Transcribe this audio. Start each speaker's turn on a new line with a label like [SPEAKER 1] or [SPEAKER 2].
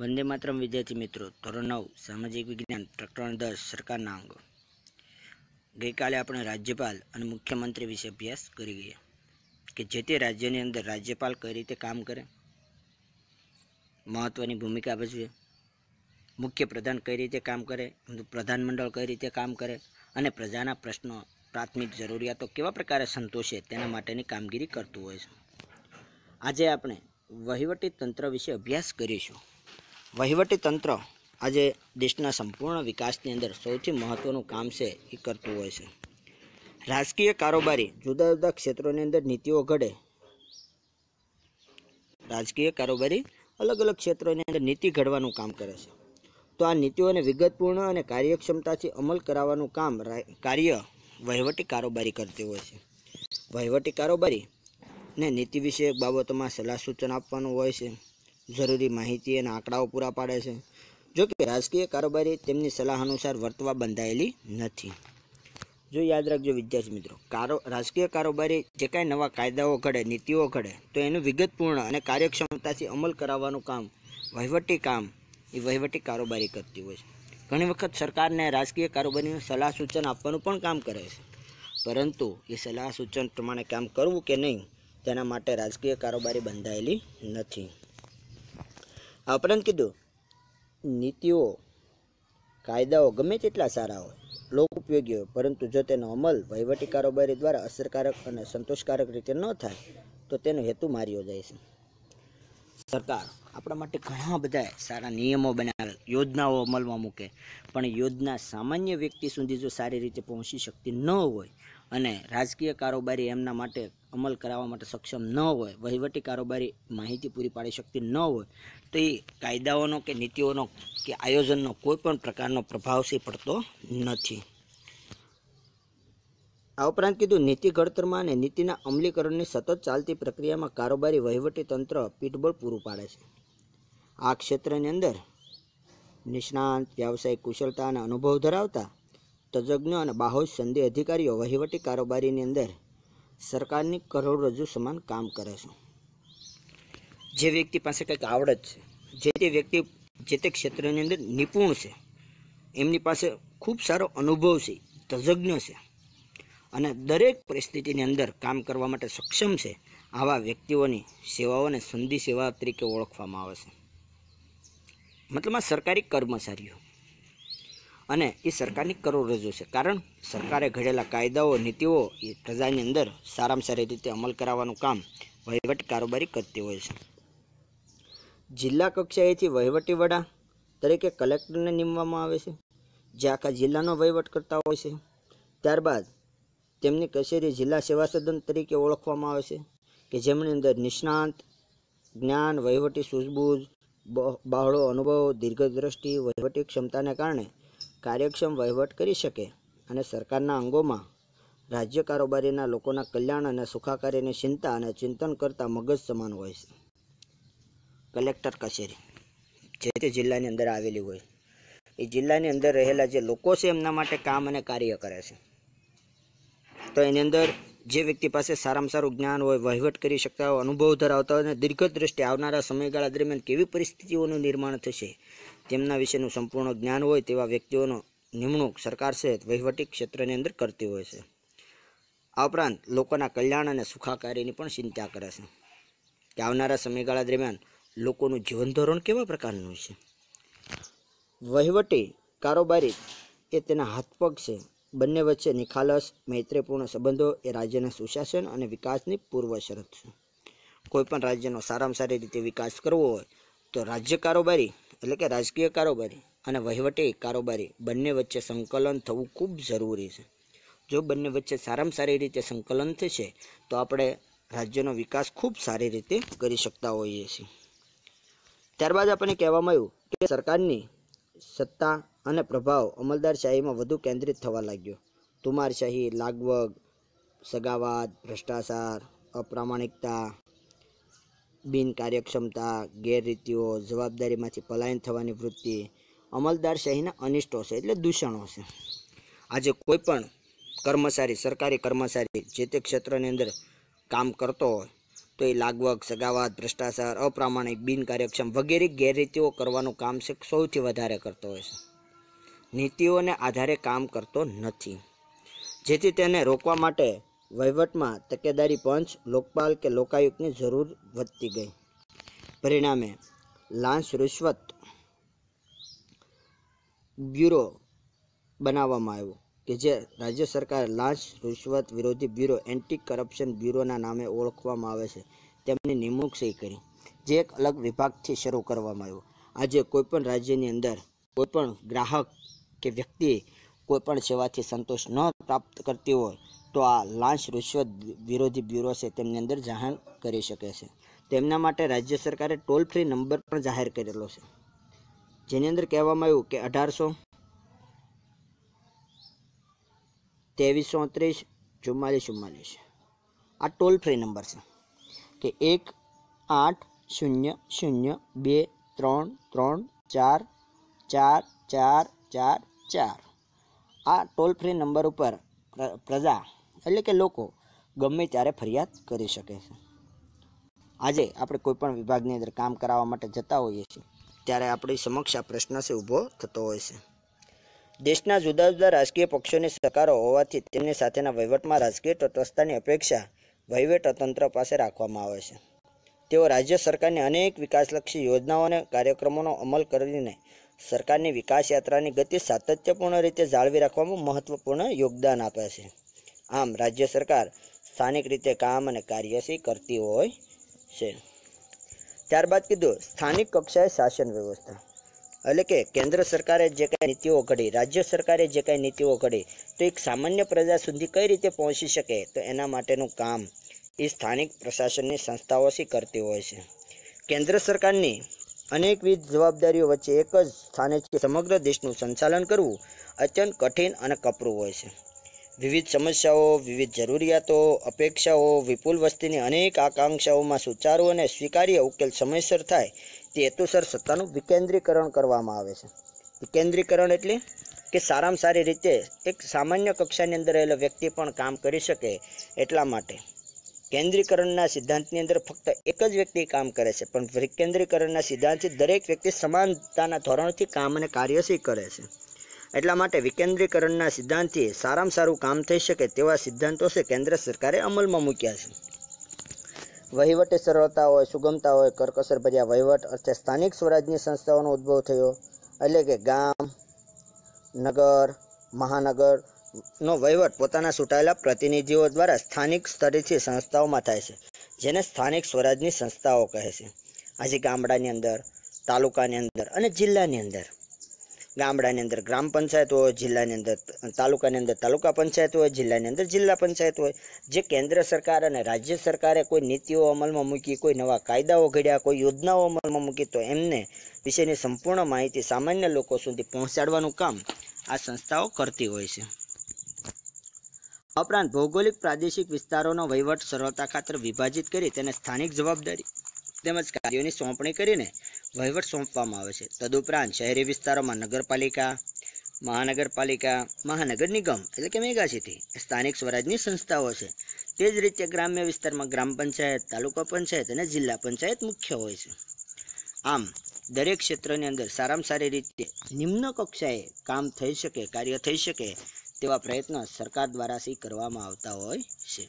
[SPEAKER 1] વંદે માતરમ વિદ્યાર્થી મિત્રો ધોરણ નવ સામાજિક વિજ્ઞાન પ્રકરણ દસ સરકારના અંગો ગઈકાલે આપણે રાજ્યપાલ અને મુખ્યમંત્રી વિશે અભ્યાસ કરી ગયા કે જે તે રાજ્યની અંદર રાજ્યપાલ કઈ રીતે કામ કરે મહત્ત્વની ભૂમિકા ભજવે મુખ્ય પ્રધાન કઈ રીતે કામ કરે પ્રધાનમંડળ કઈ રીતે કામ કરે અને પ્રજાના પ્રશ્નો પ્રાથમિક જરૂરિયાતો કેવા પ્રકારે સંતોષે તેના માટેની કામગીરી કરતું હોય છે આજે આપણે વહીવટી તંત્ર વિશે અભ્યાસ કરીશું વહીવટી તંત્ર આજે દેશના સંપૂર્ણ વિકાસની અંદર સૌથી મહત્ત્વનું કામ છે એ કરતું હોય છે રાજકીય કારોબારી જુદા જુદા ક્ષેત્રોની અંદર નીતિઓ ઘડે રાજકીય કારોબારી અલગ અલગ ક્ષેત્રોની અંદર નીતિ ઘડવાનું કામ કરે છે તો આ નીતિઓને વિગતપૂર્ણ અને કાર્યક્ષમતાથી અમલ કરાવવાનું કામ કાર્ય વહીવટી કારોબારી કરતી હોય છે વહીવટી કારોબારી ને નીતિ વિષયક બાબતોમાં સલાહ સૂચન આપવાનું હોય છે જરૂરી માહિતી અને આંકડાઓ પૂરા પાડે છે જો કે રાજકીય કારોબારી તેમની સલાહ અનુસાર વર્તવા બંધાયેલી નથી જો યાદ રાખજો વિદ્યાર્થી મિત્રો કારો રાજકીય કારોબારી જે કાંઈ નવા કાયદાઓ ઘડે નીતિઓ ઘડે તો એનું વિગતપૂર્ણ અને કાર્યક્ષમતાથી અમલ કરાવવાનું કામ વહીવટી કામ એ વહીવટી કારોબારી કરતી હોય છે ઘણી વખત સરકારને રાજકીય કારોબારીને સલાહ સૂચન આપવાનું પણ કામ કરે છે પરંતુ એ સલાહ સૂચન પ્રમાણે કામ કરવું કે નહીં તેના માટે રાજકીય કારોબારી બંધાયેલી નથી આ ઉપરાંત કીધું નીતિઓ કાયદાઓ ગમે તેટલા સારા હોય લોક ઉપયોગી હોય પરંતુ જો તેનો અમલ વહીવટી કારોબારી દ્વારા અસરકારક અને સંતોષકારક રીતે ન થાય તો તેનો હેતુ માર્યો જાય છે સરકાર આપણા માટે ઘણા બધા સારા નિયમો બનાવે યોજનાઓ અમલમાં મૂકે પણ યોજના સામાન્ય વ્યક્તિ સુધી જો સારી રીતે પહોંચી શકતી ન હોય અને રાજકીય કારોબારી એમના માટે અમલ કરાવવા માટે સક્ષમ ન હોય વહીવટી કારોબારી માહિતી પૂરી પાડી શકતી ન હોય તો એ કાયદાઓનો કે નીતિઓનો કે આયોજનનો કોઈ પણ પ્રકારનો પ્રભાવ પડતો નથી આ ઉપરાંત કીધું નીતિ ઘડતરમાં અને નીતિના અમલીકરણની સતત ચાલતી પ્રક્રિયામાં કારોબારી વહીવટી તંત્ર પીઠબળ પૂરું પાડે છે આ ક્ષેત્રની અંદર નિષ્ણાંત વ્યવસાયિક કુશળતા અને અનુભવ ધરાવતા તજજ્ઞ અને બાહોશ સંધિ અધિકારીઓ વહીવટી કારોબારીની અંદર સરકારની કરોડરજ્જુ સમાન કામ કરે છે જે વ્યક્તિ પાસે કંઈક આવડત છે જે તે વ્યક્તિ જે તે ક્ષેત્રની અંદર નિપુણ છે એમની પાસે ખૂબ સારો અનુભવ છે તજજ્ઞ છે અને દરેક પરિસ્થિતિની અંદર કામ કરવા માટે સક્ષમ છે આવા વ્યક્તિઓની સેવાઓને સંધિ સેવા તરીકે ઓળખવામાં આવે છે મતલબમાં સરકારી કર્મચારીઓ અને એ સરકારની કરોડરજ્જુ છે કારણ સરકારે ઘડેલા કાયદાઓ નીતિઓ એ પ્રજાની અંદર સારામાં સારી રીતે અમલ કરાવવાનું કામ વહીવટ કારોબારી કરતી હોય છે જિલ્લા કક્ષાએથી વહીવટી વડા તરીકે કલેક્ટરને નીમવામાં આવે છે જે આખા જિલ્લાનો વહીવટ કરતા હોય છે ત્યારબાદ તેમની કચેરી જિલ્લા સેવા સદન તરીકે ઓળખવામાં આવે છે કે જેમની અંદર નિષ્ણાંત જ્ઞાન વહીવટી સૂઝબૂઝ બહોળો અનુભવ દીર્ઘદ્રષ્ટિ વહીવટી ક્ષમતાને કારણે કાર્યક્ષમ વહીવટ કરી શકે અને સરકારના અંગોમાં રાજ્ય કારોબારીના લોકોના કલ્યાણ અને સુખાકારીની ચિંતા અને ચિંતન કરતા મગજ સમાન હોય છે કલેક્ટર કચેરી જે તે જિલ્લાની અંદર આવેલી હોય એ જિલ્લાની અંદર રહેલા જે લોકો છે એમના માટે કામ અને કાર્ય કરે છે તો એની અંદર જે વ્યક્તિ પાસે સારામાં સારું જ્ઞાન હોય વહીવટ કરી શકતા હોય અનુભવ ધરાવતા હોય અને દીર્ઘ દ્રષ્ટિ આવનારા સમયગાળા દરમિયાન કેવી પરિસ્થિતિઓનું નિર્માણ થશે તેમના વિશેનું સંપૂર્ણ જ્ઞાન હોય તેવા વ્યક્તિઓનો નિમણૂક સરકાર છે વહીવટી ક્ષેત્રની અંદર કરતી હોય છે આ ઉપરાંત લોકોના કલ્યાણ અને સુખાકારીની પણ ચિંતા કરે છે કે આવનારા સમયગાળા દરમિયાન લોકોનું જીવન ધોરણ કેવા પ્રકારનું છે વહીવટી કારોબારી એ તેના હાથપગ છે બંને વચ્ચે નિખાલસ મૈત્રીપૂર્ણ સંબંધો એ રાજ્યના સુશાસન અને વિકાસની પૂર્વ શરત છે કોઈપણ રાજ્યનો સારામાં સારી રીતે વિકાસ કરવો હોય તો રાજ્ય કારોબારી એટલે કે રાજકીય કારોબારી અને વહીવટી કારોબારી બંને વચ્ચે સંકલન થવું ખૂબ જરૂરી છે જો બંને વચ્ચે સારામાં સારી રીતે સંકલન થશે તો આપણે રાજ્યનો વિકાસ ખૂબ સારી રીતે કરી શકતા હોઈએ છીએ ત્યારબાદ આપણને કહેવામાં આવ્યું કે સરકારની સત્તા અને પ્રભાવ અમલદારશાહીમાં વધુ કેન્દ્રિત થવા લાગ્યો તુમારશાહી લાગવગ સગાવાદ ભ્રષ્ટાચાર અપ્રામાણિકતા બિનકાર્યક્ષમતા ગેરરીતિઓ જવાબદારીમાંથી પલાયન થવાની વૃત્તિ અમલદારશાહીના અનિષ્ટો છે એટલે દૂષણો છે આજે કોઈ પણ કર્મચારી સરકારી કર્મચારી જે તે ક્ષેત્રની અંદર કામ કરતો હોય તો એ લાગવગ સગાવાદ ભ્રષ્ટાચાર અપ્રામાણિક બિનકાર્યક્ષમ વગેરે ગેરરીતિઓ કરવાનું કામ છે સૌથી વધારે કરતો હોય છે નીતિઓને આધારે કામ કરતો નથી જેથી તેને રોકવા માટે વહીવટમાં તકેદારી પંચ લોકપાલ કે લોકાયુક્તની જરૂર વધતી ગઈ પરિણામે લાંચ રૂશ્વત બ્યુરો બનાવવામાં આવ્યો કે જે રાજ્ય સરકાર લાંચ રૂશ્વત વિરોધી બ્યુરો એન્ટી કરપ્શન બ્યુરોના નામે ઓળખવામાં આવે છે તેમની નિમણૂક સહી કરી જે એક અલગ વિભાગથી શરૂ કરવામાં આવ્યો આજે કોઈપણ રાજ્યની અંદર કોઈપણ ગ્રાહક કે વ્યક્તિ કોઈપણ સેવાથી સંતોષ ન પ્રાપ્ત કરતી હોય તો આ લાંચ રૂશ્વત વિરોધી બ્યુરો છે તેમની અંદર જાહેર કરી શકે છે તેમના માટે રાજ્ય સરકારે ટોલ ફ્રી નંબર પણ જાહેર કરેલો છે જેની અંદર કહેવામાં આવ્યું કે અઢારસો ત્રેવીસો ત્રીસ ચુમ્માલીસ ચુમ્માલીસ આ ટોલ ફ્રી નંબર છે કે એક આઠ શૂન્ય શૂન્ય બે ત્રણ ત્રણ ચાર ચાર ચાર ચાર ચાર આ ટોલ ફ્રી નંબર ઉપર પ્રજા એટલે કે લોકો ગમે ત્યારે ફરિયાદ કરી શકે છે આજે આપણે કોઈપણ વિભાગની અંદર કામ કરાવવા માટે જતા હોઈએ છીએ ત્યારે આપણી સમક્ષ આ પ્રશ્ન છે ઊભો થતો હોય છે દેશના જુદા જુદા રાજકીય પક્ષોની સરકારો હોવાથી તેમની સાથેના વહીવટમાં રાજકીય તટસ્થતાની અપેક્ષા વહીવટ તંત્ર પાસે રાખવામાં આવે છે તેઓ રાજ્ય સરકારની અનેક વિકાસલક્ષી યોજનાઓ અને કાર્યક્રમોનો અમલ કરીને સરકારની વિકાસ યાત્રાની ગતિ સાતત્યપૂર્ણ રીતે જાળવી રાખવામાં મહત્વપૂર્ણ યોગદાન આપે છે આમ રાજ્ય સરકાર સ્થાનિક રીતે કામ અને કાર્યશી કરતી હોય છે ત્યારબાદ કીધું સ્થાનિક કક્ષાએ શાસન વ્યવસ્થા એટલે કે કેન્દ્ર સરકારે જે કાંઈ નીતિઓ ઘડી રાજ્ય સરકારે જે કાંઈ નીતિઓ ઘડી તો એક સામાન્ય પ્રજા સુધી કઈ રીતે પહોંચી શકે તો એના માટેનું કામ એ સ્થાનિક પ્રશાસનની સંસ્થાઓથી કરતી હોય છે કેન્દ્ર સરકારની અનેકવિધ જવાબદારીઓ વચ્ચે એક જ સ્થાને સમગ્ર દેશનું સંચાલન કરવું અત્યંત કઠિન અને કપરું હોય છે વિવિધ સમસ્યાઓ વિવિધ જરૂરિયાતો અપેક્ષાઓ વિપુલ વસ્તીની અનેક આકાંક્ષાઓમાં સુચારુ અને સ્વીકાર્ય ઉકેલ સમયસર થાય તે હેતુસર સત્તાનું વિકેન્દ્રીકરણ કરવામાં આવે છે વિકેન્દ્રીકરણ એટલે કે સારામાં સારી રીતે એક સામાન્ય કક્ષાની અંદર રહેલો વ્યક્તિ પણ કામ કરી શકે એટલા માટે કેન્દ્રીકરણના સિદ્ધાંતની અંદર ફક્ત એક જ વ્યક્તિ કામ કરે છે પણ વિકેન્દ્રીકરણના સિદ્ધાંતથી દરેક વ્યક્તિ સમાનતાના ધોરણથી કામ અને કાર્ય કરે છે એટલા માટે વિકેન્દ્રીકરણના સિદ્ધાંતથી સારામાં સારું કામ થઈ શકે તેવા સિદ્ધાંતો છે કેન્દ્ર સરકારે અમલમાં મૂક્યા છે વહીવટે સરળતા હોય સુગમતા હોય કરકસર ભર્યા વહીવટ અર્થે સ્થાનિક સ્વરાજ્યની સંસ્થાઓનો ઉદ્ભવ થયો એટલે કે ગામ નગર મહાનગરનો વહીવટ પોતાના ચૂંટાયેલા પ્રતિનિધિઓ દ્વારા સ્થાનિક સ્તરેથી સંસ્થાઓમાં થાય છે જેને સ્થાનિક સ્વરાજની સંસ્થાઓ કહે છે આજે ગામડાની અંદર તાલુકાની અંદર અને જિલ્લાની અંદર ગામડાની અંદર ગ્રામ પંચાયત હોય જિલ્લાની અંદર તાલુકાની અંદર તાલુકા પંચાયત હોય જિલ્લાની અંદર જિલ્લા પંચાયત હોય જે કેન્દ્ર સરકાર અને રાજ્ય સરકારે કોઈ નીતિઓ અમલમાં મૂકી કોઈ નવા કાયદાઓ ઘડ્યા કોઈ યોજનાઓ અમલમાં મૂકી તો એમને વિશેની સંપૂર્ણ માહિતી સામાન્ય લોકો સુધી પહોંચાડવાનું કામ આ સંસ્થાઓ કરતી હોય છે ઉપરાંત ભૌગોલિક પ્રાદેશિક વિસ્તારોનો વહીવટ સરળતા ખાતર વિભાજિત કરી તેને સ્થાનિક જવાબદારી તેમજ કાર્યોની સોંપણી કરીને વહીવટ સોંપવામાં આવે છે તદુપરાંત શહેરી વિસ્તારોમાં નગરપાલિકા મહાનગરપાલિકા મહાનગર નિગમ એટલે કે મેગા સ્થાનિક સ્વરાજની સંસ્થાઓ છે તે જ રીતે ગ્રામ્ય વિસ્તારમાં ગ્રામ પંચાયત તાલુકા પંચાયત અને જિલ્લા પંચાયત મુખ્ય હોય છે આમ દરેક ક્ષેત્રની અંદર સારામાં સારી રીતે નિમ્ન કક્ષાએ કામ થઈ શકે કાર્ય થઈ શકે તેવા પ્રયત્નો સરકાર દ્વારા સી કરવામાં આવતા હોય છે